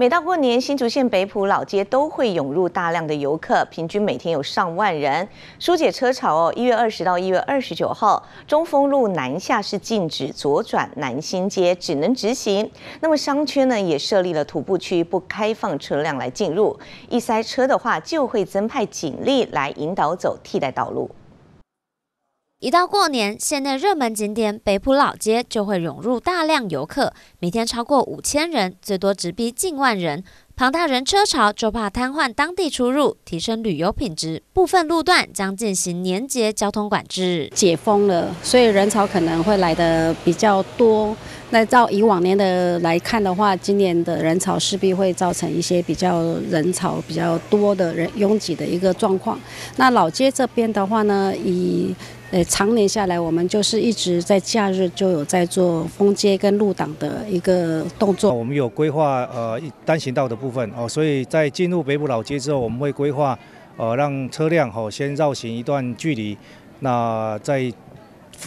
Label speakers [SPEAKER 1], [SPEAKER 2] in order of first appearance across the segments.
[SPEAKER 1] 每到过年，新竹县北埔老街都会涌入大量的游客，平均每天有上万人。疏解车潮哦，一月二十到一月二十九号，中丰路南下是禁止左转，南新街只能直行。那么商圈呢，也设立了徒步区，不开放车辆来进入。一塞车的话，就会增派警力来引导走替代道路。一到过年，县内热门景点北
[SPEAKER 2] 浦
[SPEAKER 3] 老街就会涌入大量游客，每天超过五千人，最多直逼近万人。庞大人车潮就怕瘫痪当地出入，提升旅游品质。部分
[SPEAKER 4] 路段将进行年节交通管制，解封了，所以人潮可能会来的比较多。那照以往年的来看的话，今年的人潮势必会造成一些比较人潮比较多的人拥挤的一个状况。那老街这边的话呢，以呃常年下来，我们就是一直在假日就有在做封街跟路挡的一个
[SPEAKER 5] 动作。我们有规划呃单行道的部分哦，所以在进入北部老街之后，我们会规划呃让车辆哦先绕行一段距离，那在。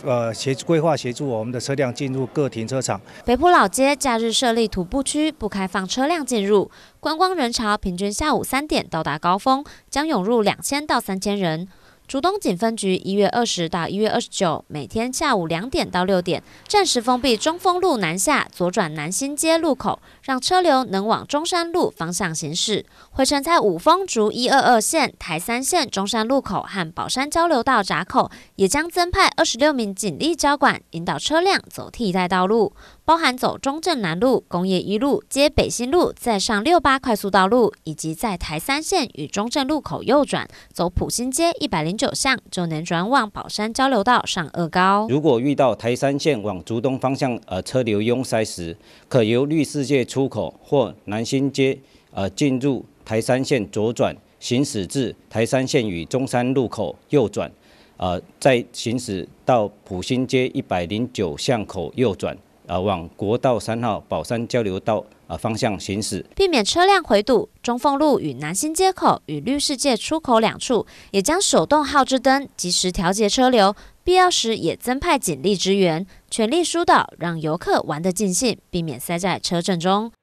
[SPEAKER 5] 呃，协规划协助我们的车辆进入各停车场。
[SPEAKER 3] 北埔老街假日设立徒步区，不开放车辆进入。观光人潮平均下午三点到达高峰，将涌入两千到三千人。竹东警分局一月二十到一月二十九，每天下午两点到六点，暂时封闭中丰路南下左转南新街路口，让车流能往中山路方向行驶。会程在五峰竹一二二线、台三线中山路口和宝山交流道闸口，也将增派二十六名警力交管，引导车辆走替代道路，包含走中正南路、工业一路接北新路，再上六八快速道路，以及在台三线与中正路口右转，走普新街一百零。九巷就能转往宝山交流道上二高。
[SPEAKER 2] 如果遇到台三线往竹东方向呃车流拥塞时，可由绿世界出口或南新街呃进入台三线左转，行驶至台三线与中山路口右转，呃再行驶到普兴街一百零九巷口右转。呃，往国道三号宝山交流道啊方向行驶，
[SPEAKER 3] 避免车辆回堵。中凤路与南新街口与绿世界出口两处，也将手动号志灯及时调节车流，必要时也增派警力支援，全力疏导，让游客玩得尽兴，避免塞在车阵中。